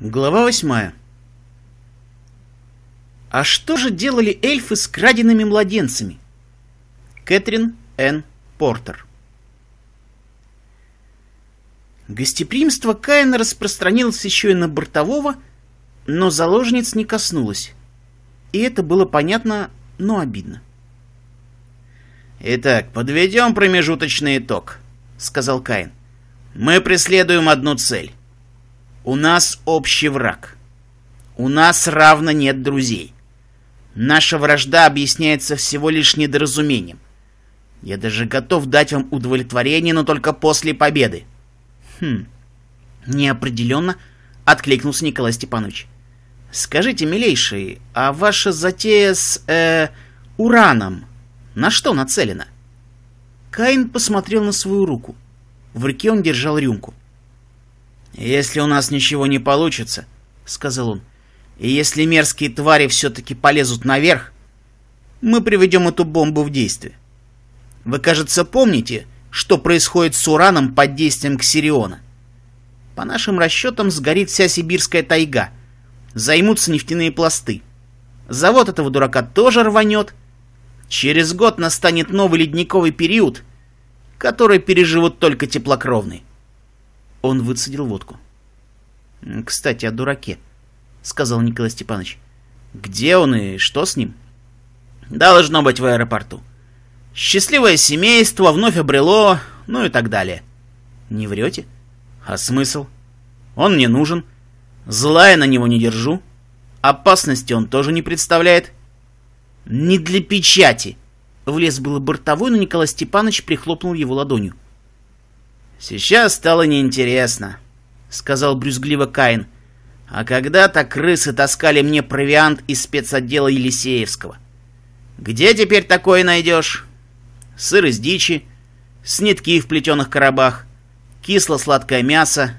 Глава восьмая. А что же делали эльфы с краденными младенцами? Кэтрин Н. Портер. Гостеприимство Каина распространилось еще и на бортового, но заложниц не коснулось. И это было понятно, но обидно. «Итак, подведем промежуточный итог», — сказал Каин. «Мы преследуем одну цель». У нас общий враг. У нас равно нет друзей. Наша вражда объясняется всего лишь недоразумением. Я даже готов дать вам удовлетворение, но только после победы. Хм. Неопределенно откликнулся Николай Степанович. Скажите, милейший, а ваша затея с э ураном на что нацелена? Каин посмотрел на свою руку. В руке он держал рюмку. «Если у нас ничего не получится», — сказал он, — «и если мерзкие твари все-таки полезут наверх, мы приведем эту бомбу в действие. Вы, кажется, помните, что происходит с ураном под действием Ксириона? По нашим расчетам сгорит вся сибирская тайга, займутся нефтяные пласты. Завод этого дурака тоже рванет. Через год настанет новый ледниковый период, который переживут только теплокровные. Он выцедил водку. «Кстати, о дураке», — сказал Николай Степанович. «Где он и что с ним?» «Должно быть в аэропорту. Счастливое семейство вновь обрело, ну и так далее». «Не врете?» «А смысл? Он мне нужен. Зла я на него не держу. Опасности он тоже не представляет». «Не для печати!» Влез было бортовой, но Николай Степанович прихлопнул его ладонью. — «Сейчас стало неинтересно», — сказал брюзгливо Каин. «А когда-то крысы таскали мне провиант из спецотдела Елисеевского. Где теперь такое найдешь? Сыр из дичи, снитки в плетеных коробах, кисло-сладкое мясо,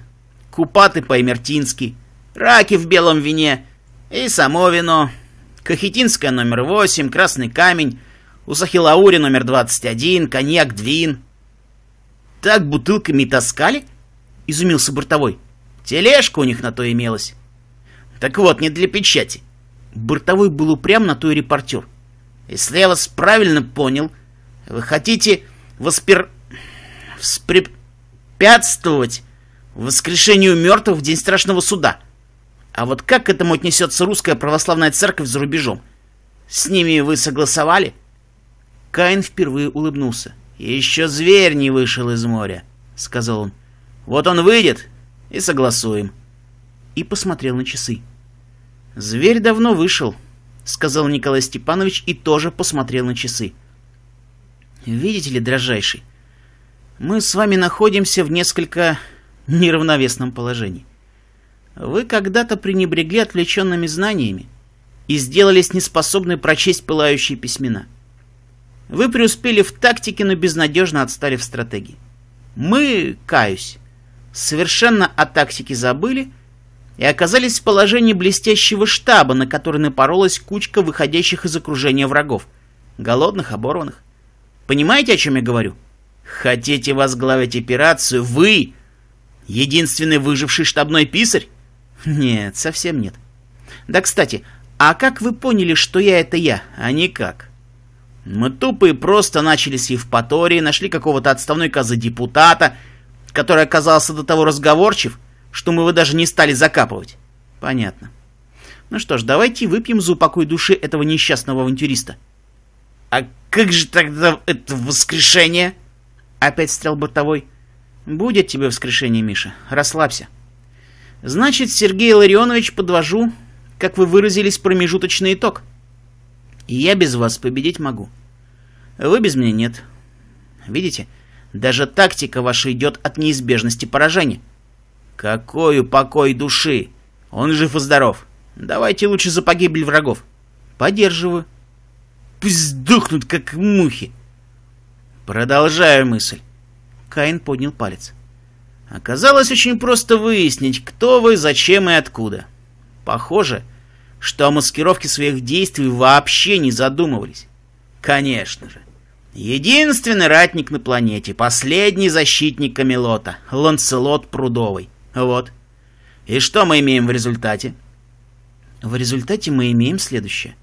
купаты по-эмертински, раки в белом вине и само вино, Кахетинское номер восемь, Красный камень, Усахилаури номер 21, коньяк Двин» так бутылками таскали?» — изумился бортовой. «Тележка у них на то имелась». «Так вот, не для печати». Бортовой был упрям, на то и репортер. «Если я вас правильно понял, вы хотите воспер... воспрепятствовать воскрешению мертвых в день страшного суда. А вот как к этому отнесется русская православная церковь за рубежом? С ними вы согласовали?» Каин впервые улыбнулся. «Еще зверь не вышел из моря», — сказал он. «Вот он выйдет, и согласуем». И посмотрел на часы. «Зверь давно вышел», — сказал Николай Степанович и тоже посмотрел на часы. «Видите ли, дрожайший, мы с вами находимся в несколько неравновесном положении. Вы когда-то пренебрегли отвлеченными знаниями и сделались неспособны прочесть пылающие письмена». Вы преуспели в тактике, но безнадежно отстали в стратегии. Мы, каюсь, совершенно о тактике забыли и оказались в положении блестящего штаба, на который напоролась кучка выходящих из окружения врагов. Голодных, оборванных. Понимаете, о чем я говорю? Хотите возглавить операцию? Вы! Единственный выживший штабной писарь? Нет, совсем нет. Да, кстати, а как вы поняли, что я это я, а не как? Мы тупые просто начали с Евпатории, нашли какого-то отставной козы депутата, который оказался до того разговорчив, что мы его даже не стали закапывать. Понятно. Ну что ж, давайте выпьем за упокой души этого несчастного авантюриста. А как же тогда это воскрешение? Опять стрел бортовой. Будет тебе воскрешение, Миша. Расслабься. Значит, Сергей Ларионович, подвожу, как вы выразились, промежуточный итог. И я без вас победить могу. Вы без меня нет. Видите, даже тактика ваша идет от неизбежности поражения. Какой упокой души! Он жив и здоров. Давайте лучше за погибель врагов. Поддерживаю. Пусть сдохнут, как мухи. Продолжаю мысль. Каин поднял палец. Оказалось очень просто выяснить, кто вы, зачем и откуда. Похоже, что о маскировке своих действий вообще не задумывались. Конечно же. Единственный ратник на планете, последний защитник Камелота, Ланселот Прудовый. Вот. И что мы имеем в результате? В результате мы имеем следующее.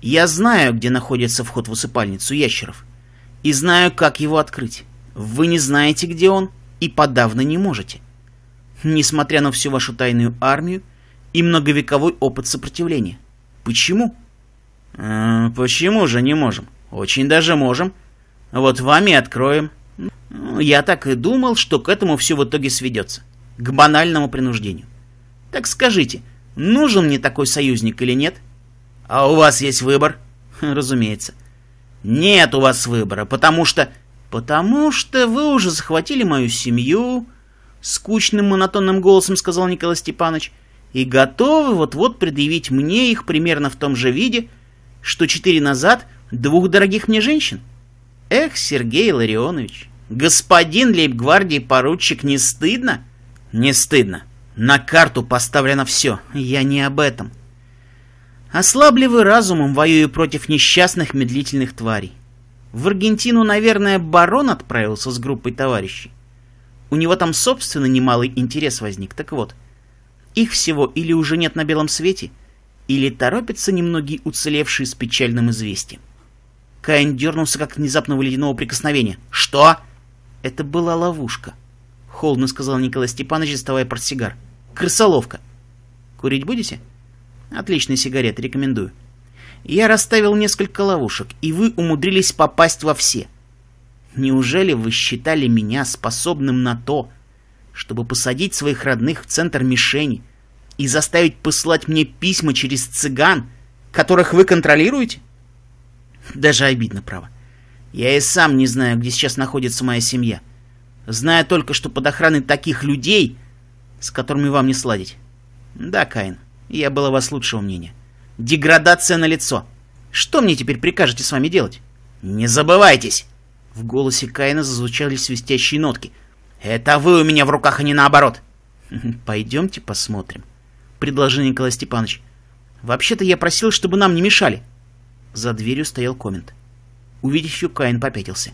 Я знаю, где находится вход в усыпальницу ящеров. И знаю, как его открыть. Вы не знаете, где он, и подавно не можете. Несмотря на всю вашу тайную армию и многовековой опыт сопротивления. Почему? Э, почему же не можем? Очень даже можем. Вот вами откроем. Ну, я так и думал, что к этому все в итоге сведется. К банальному принуждению. Так скажите, нужен мне такой союзник или нет? А у вас есть выбор? Разумеется. Нет у вас выбора, потому что... Потому что вы уже захватили мою семью, скучным монотонным голосом сказал Николай Степанович, и готовы вот-вот предъявить мне их примерно в том же виде, что четыре назад Двух дорогих мне женщин? Эх, Сергей Ларионович, господин лейб-гвардии поручик, не стыдно? Не стыдно. На карту поставлено все, я не об этом. Ослабливаю разумом, воюю против несчастных медлительных тварей. В Аргентину, наверное, барон отправился с группой товарищей. У него там, собственно, немалый интерес возник. Так вот, их всего или уже нет на белом свете, или торопятся немногие уцелевшие с печальным известием. Каин дернулся как от внезапного ледяного прикосновения. «Что?» «Это была ловушка», — холодно сказал Николай Степанович, доставая портсигар. «Крысоловка». «Курить будете?» Отличная сигарета, рекомендую». «Я расставил несколько ловушек, и вы умудрились попасть во все». «Неужели вы считали меня способным на то, чтобы посадить своих родных в центр мишени и заставить посылать мне письма через цыган, которых вы контролируете?» Даже обидно, право. Я и сам не знаю, где сейчас находится моя семья. Знаю только, что под охраной таких людей, с которыми вам не сладить. Да, Каин, я была вас лучшего мнения. Деградация на лицо. Что мне теперь прикажете с вами делать? Не забывайтесь! В голосе Каина зазвучали свистящие нотки. Это вы у меня в руках, а не наоборот. Пойдемте посмотрим, предложил Николай Степанович. Вообще-то я просил, чтобы нам не мешали. За дверью стоял Комент. Увидев ее, Каин попятился.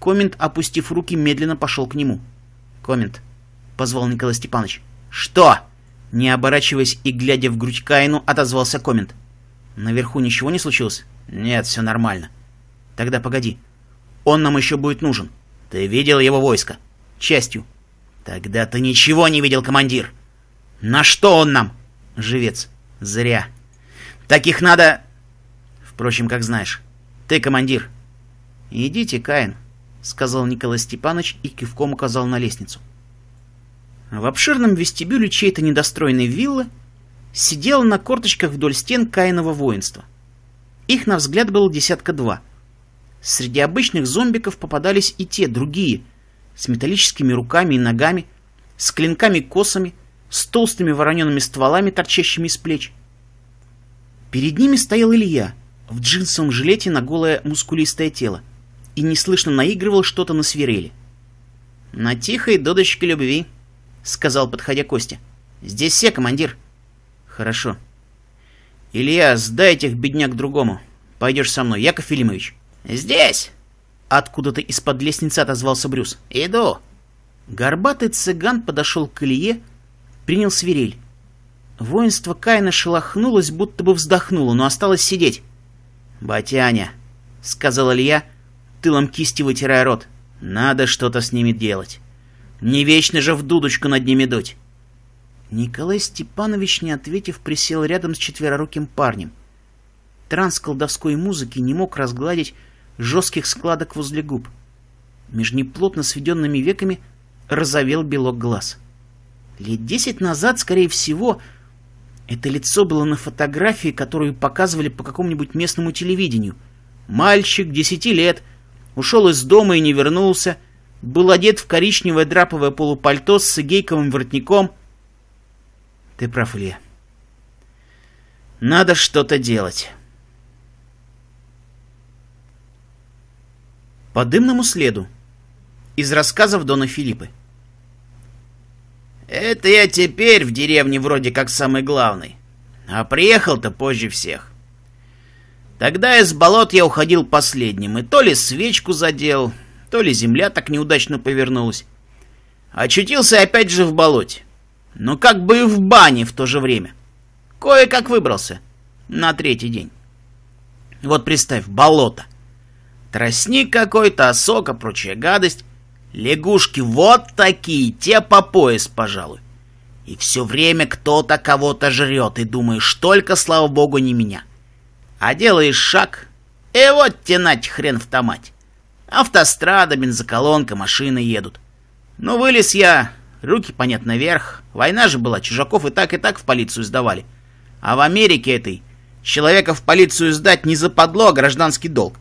Комент, опустив руки, медленно пошел к нему. «Комент», — позвал Николай Степанович. «Что?» Не оборачиваясь и глядя в грудь Каину, отозвался Комент. «Наверху ничего не случилось?» «Нет, все нормально». «Тогда погоди. Он нам еще будет нужен». «Ты видел его войско?» «Частью». «Тогда ты ничего не видел, командир!» «На что он нам?» «Живец. Зря». «Таких надо...» Впрочем, как знаешь. Ты командир. Идите, Каин, сказал Николай Степанович и кивком указал на лестницу. В обширном вестибюле чьей-то недостроенной виллы сидел на корточках вдоль стен Каиного воинства. Их, на взгляд, было десятка два. Среди обычных зомбиков попадались и те, другие, с металлическими руками и ногами, с клинками-косами, с толстыми вороненными стволами, торчащими из плеч. Перед ними стоял Илья — в джинсовом жилете на голое мускулистое тело и неслышно наигрывал что-то на свирели. «На тихой додочке любви», — сказал, подходя Костя. «Здесь все, командир». «Хорошо». «Илья, сдай этих бедняк другому. Пойдешь со мной, Яков Филимович». «Здесь!» Откуда-то из-под лестницы отозвался Брюс. «Иду!» Горбатый цыган подошел к Илье, принял свирель. Воинство Каина шелохнулось, будто бы вздохнуло, но осталось сидеть. «Батяня», — сказал Илья, тылом кисти вытирая рот, — «надо что-то с ними делать. Не вечно же в дудочку над ними дуть». Николай Степанович, не ответив, присел рядом с четвероруким парнем. Транс колдовской музыки не мог разгладить жестких складок возле губ. Между неплотно сведенными веками розовел белок глаз. Лет десять назад, скорее всего, это лицо было на фотографии, которую показывали по какому-нибудь местному телевидению. Мальчик, десяти лет, ушел из дома и не вернулся, был одет в коричневое драповое полупальто с игейковым воротником. Ты прав, Илья. Надо что-то делать. По дымному следу. Из рассказов Дона Филиппы. Это я теперь в деревне вроде как самый главный. А приехал-то позже всех. Тогда из болот я уходил последним, и то ли свечку задел, то ли земля так неудачно повернулась. Очутился опять же в болоте. Но как бы и в бане в то же время. Кое-как выбрался. На третий день. Вот представь, болото. Тростник какой-то, осока, прочая гадость. Лягушки вот такие, те по пояс, пожалуй. И все время кто-то кого-то жрет, и думаешь, только, слава богу, не меня. А делаешь шаг, и вот тянать хрен в томать. Автострада, бензоколонка, машины едут. Ну, вылез я, руки, понятно, вверх. Война же была, чужаков и так, и так в полицию сдавали. А в Америке этой человека в полицию сдать не западло, а гражданский долг.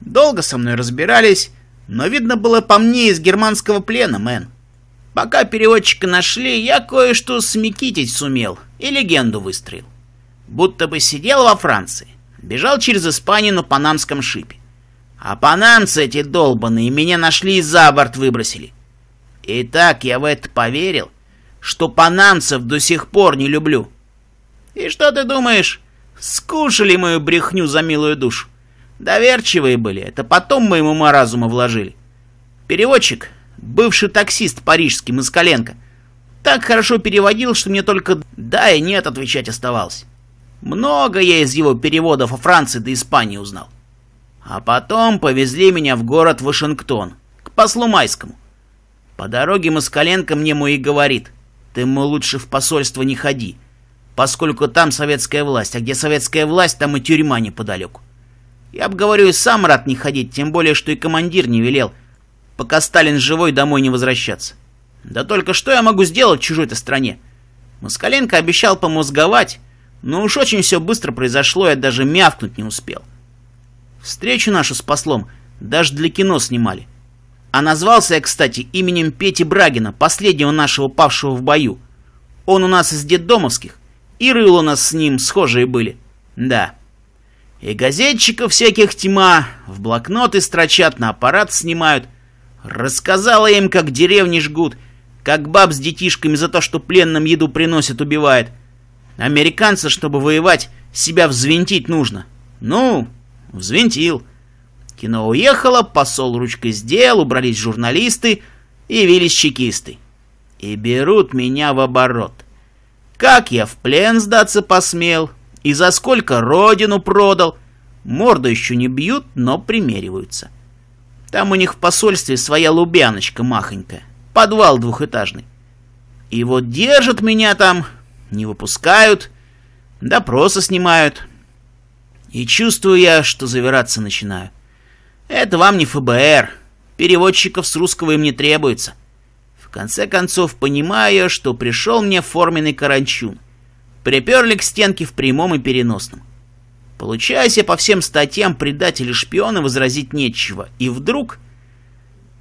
Долго со мной разбирались, но видно было по мне из германского плена, мэн. Пока переводчика нашли, я кое-что смекитить сумел и легенду выстроил. Будто бы сидел во Франции, бежал через Испанию на панамском шипе. А панамцы эти долбанные меня нашли и за борт выбросили. И так я в это поверил, что панамцев до сих пор не люблю. И что ты думаешь, скушали мою брехню за милую душу? Доверчивые были, это потом мы ему разума вложили. Переводчик, бывший таксист парижский Москаленко, так хорошо переводил, что мне только «да» и «нет» отвечать оставалось. Много я из его переводов о Франции до Испании узнал. А потом повезли меня в город Вашингтон, к послу Майскому. По дороге Москаленко мне мой и говорит, ты, мы лучше в посольство не ходи, поскольку там советская власть, а где советская власть, там и тюрьма неподалеку. Я б, говорю, и сам рад не ходить, тем более, что и командир не велел, пока Сталин живой домой не возвращаться. Да только что я могу сделать в чужой-то стране? Москаленко обещал помозговать, но уж очень все быстро произошло, я даже мявкнуть не успел. Встречу нашу с послом даже для кино снимали. А назвался я, кстати, именем Пети Брагина, последнего нашего павшего в бою. Он у нас из детдомовских, и рыло у нас с ним схожие были. Да. И газетчиков всяких тьма, в блокноты строчат, на аппарат снимают. Рассказала им, как деревни жгут, как баб с детишками за то, что пленным еду приносят, убивает. Американца, чтобы воевать, себя взвинтить нужно. Ну, взвинтил. Кино уехало, посол ручкой сделал, убрались журналисты, явились чекисты. И берут меня в оборот. Как я в плен сдаться посмел, и за сколько родину продал. Морду еще не бьют, но примериваются. Там у них в посольстве своя лубяночка махонькая, подвал двухэтажный. И вот держат меня там, не выпускают, допросы снимают. И чувствую я, что завираться начинаю. Это вам не ФБР, переводчиков с русского им не требуется. В конце концов, понимаю, что пришел мне форменный каранчун приперли к стенке в прямом и переносном. получается по всем статьям предатели шпиона возразить нечего, и вдруг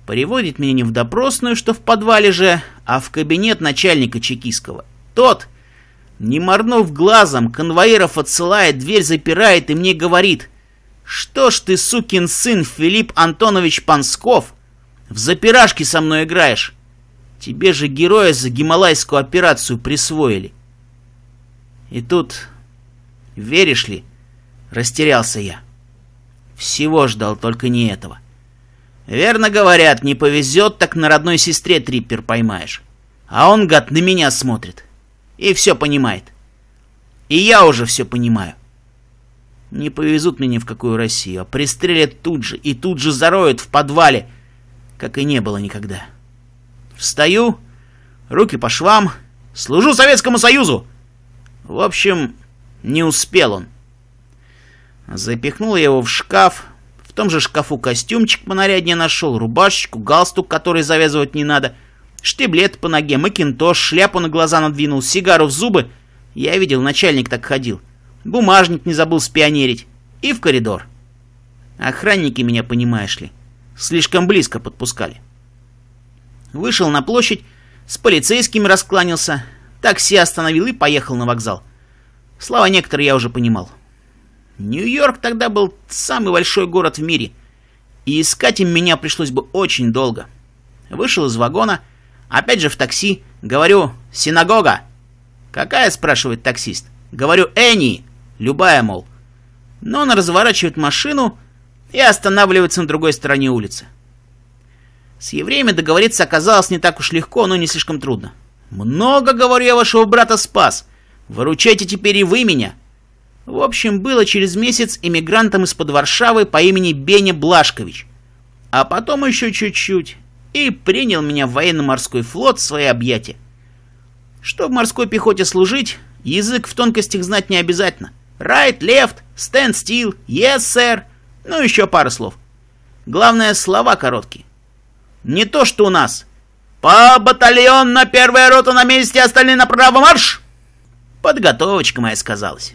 приводит меня не в допросную, что в подвале же, а в кабинет начальника чекистского. Тот, не морнув глазом, конвоиров отсылает, дверь запирает и мне говорит, «Что ж ты, сукин сын, Филипп Антонович Пансков, в запирашки со мной играешь? Тебе же героя за гималайскую операцию присвоили». И тут, веришь ли, растерялся я. Всего ждал, только не этого. Верно говорят, не повезет, так на родной сестре триппер поймаешь. А он, гад, на меня смотрит. И все понимает. И я уже все понимаю. Не повезут меня в какую Россию, а пристрелят тут же и тут же зароют в подвале, как и не было никогда. Встаю, руки по швам, служу Советскому Союзу! В общем, не успел он. Запихнул я его в шкаф. В том же шкафу костюмчик понаряднее нашел, рубашечку, галстук, который завязывать не надо, штиблет по ноге, макинтош, шляпу на глаза надвинул, сигару в зубы. Я видел, начальник так ходил. Бумажник не забыл спионерить. И в коридор. Охранники меня, понимаешь ли, слишком близко подпускали. Вышел на площадь, с полицейскими раскланялся, Такси остановил и поехал на вокзал. Слова некоторые я уже понимал. Нью-Йорк тогда был самый большой город в мире, и искать им меня пришлось бы очень долго. Вышел из вагона, опять же в такси, говорю «Синагога!» «Какая?» – спрашивает таксист. Говорю «Энни!» Любая, мол. Но он разворачивает машину и останавливается на другой стороне улицы. С евреями договориться оказалось не так уж легко, но не слишком трудно. Много, говорю я, вашего брата спас. Выручайте теперь и вы меня. В общем, было через месяц эмигрантом из-под Варшавы по имени Беня Блашкович. А потом еще чуть-чуть. И принял меня в военно-морской флот в свои объятия. Что в морской пехоте служить, язык в тонкостях знать не обязательно. Right, left, stand still, yes, sir. Ну, еще пару слов. Главное, слова короткие. Не то, что у нас. «По батальон на первую роту на месте, остальные на направо марш!» Подготовочка моя сказалась.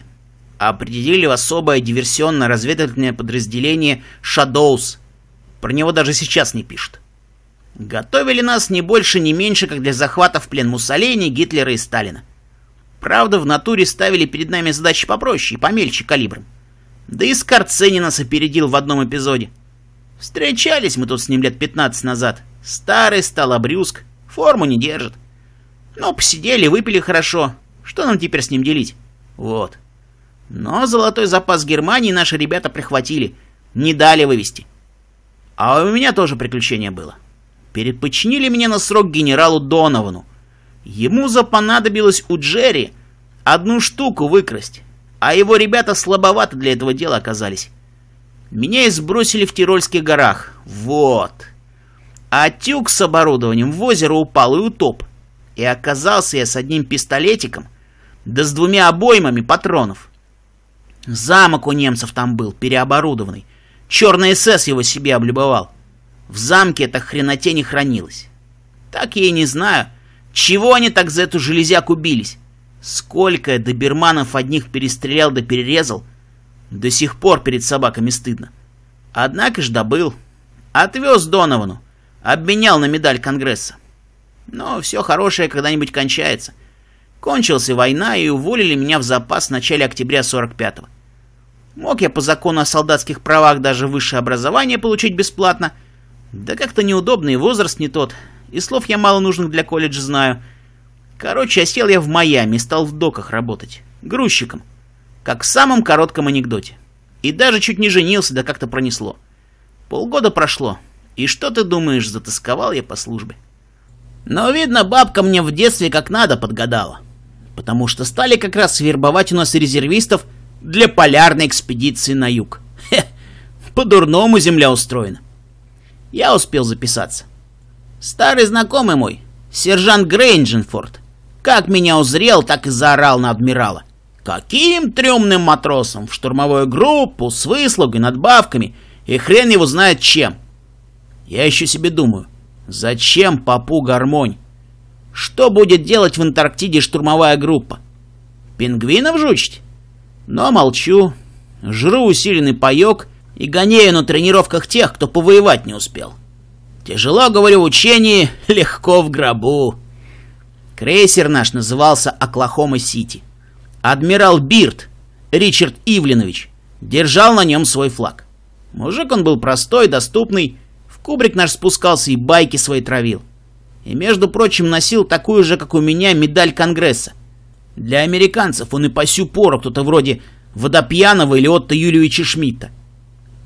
Определили в особое диверсионно-разведывательное подразделение «Шадоус». Про него даже сейчас не пишут. Готовили нас не больше, не меньше, как для захвата в плен Муссолини, Гитлера и Сталина. Правда, в натуре ставили перед нами задачи попроще и помельче калибром. Да и Скорцени нас опередил в одном эпизоде. Встречались мы тут с ним лет 15 назад — Старый стал обрюзг, форму не держит. Но посидели, выпили хорошо. Что нам теперь с ним делить? Вот. Но золотой запас Германии наши ребята прихватили, не дали вывести. А у меня тоже приключение было. Перепочинили меня на срок генералу Доновану. Ему запонадобилось у Джерри одну штуку выкрасть, а его ребята слабовато для этого дела оказались. Меня и сбросили в Тирольских горах. Вот. А тюк с оборудованием в озеро упал и утоп. И оказался я с одним пистолетиком, да с двумя обоймами патронов. Замок у немцев там был, переоборудованный. Черный СС его себе облюбовал. В замке эта хренотень не хранилась. Так я и не знаю, чего они так за эту железяку бились. Сколько я доберманов одних перестрелял да перерезал. До сих пор перед собаками стыдно. Однако ж добыл. Отвез Доновану. Обменял на медаль Конгресса. Но все хорошее когда-нибудь кончается. Кончилась и война, и уволили меня в запас в начале октября 45-го. Мог я по закону о солдатских правах даже высшее образование получить бесплатно. Да как-то неудобный, возраст не тот. И слов я мало нужных для колледжа знаю. Короче, осел я в Майами и стал в доках работать. Грузчиком. Как в самом коротком анекдоте. И даже чуть не женился, да как-то пронесло. Полгода прошло, и что ты думаешь, затасковал я по службе? Но, видно, бабка мне в детстве как надо подгадала. Потому что стали как раз вербовать у нас резервистов для полярной экспедиции на юг. Хе, по-дурному земля устроена. Я успел записаться. Старый знакомый мой, сержант Грейндженфорд, как меня узрел, так и заорал на адмирала. Каким трюмным матросом в штурмовую группу с выслугой, надбавками и хрен его знает чем – я еще себе думаю, зачем попу гармонь? Что будет делать в Антарктиде штурмовая группа? Пингвинов жучить? Но молчу, жру усиленный паек и гоняю на тренировках тех, кто повоевать не успел. Тяжело, говорю, в учении, легко в гробу. Крейсер наш назывался Оклахома-Сити. Адмирал Бирд, Ричард Ивленович, держал на нем свой флаг. Мужик он был простой, доступный, Кубрик наш спускался и байки свои травил. И, между прочим, носил такую же, как у меня, медаль Конгресса. Для американцев он и по сю пору кто-то вроде Водопьянова или Отто Юлиевича Шмидта.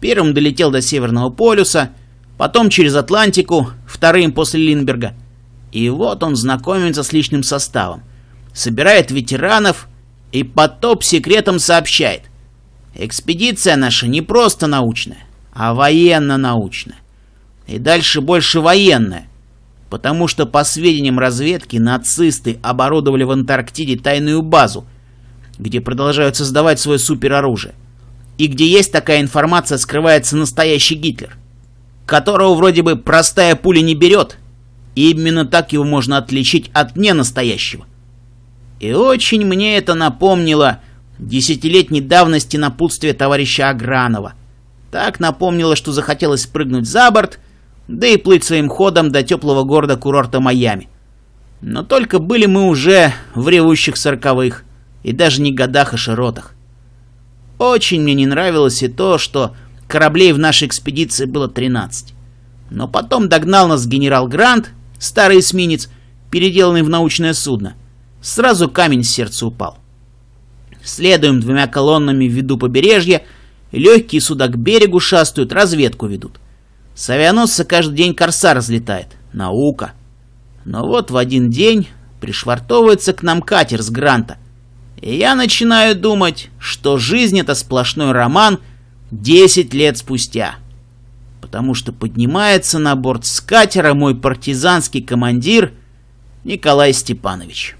Первым долетел до Северного полюса, потом через Атлантику, вторым после Линберга. И вот он знакомится с личным составом, собирает ветеранов и по топ-секретам сообщает. Экспедиция наша не просто научная, а военно-научная и дальше больше военная, потому что, по сведениям разведки, нацисты оборудовали в Антарктиде тайную базу, где продолжают создавать свое супероружие, и где есть такая информация, скрывается настоящий Гитлер, которого вроде бы простая пуля не берет, и именно так его можно отличить от ненастоящего. И очень мне это напомнило десятилетней давности напутствие товарища Агранова. Так напомнило, что захотелось прыгнуть за борт – да и плыть своим ходом до теплого города курорта Майами. Но только были мы уже в ревущих сороковых, и даже не годах и широтах. Очень мне не нравилось и то, что кораблей в нашей экспедиции было 13. Но потом догнал нас генерал Грант, старый эсминец, переделанный в научное судно. Сразу камень с сердца упал. Следуем двумя колоннами в виду побережья, легкие суда к берегу шастают, разведку ведут. — с авианосца каждый день корса разлетает. Наука. Но вот в один день пришвартовывается к нам катер с Гранта. И я начинаю думать, что жизнь — это сплошной роман 10 лет спустя. Потому что поднимается на борт с катера мой партизанский командир Николай Степанович.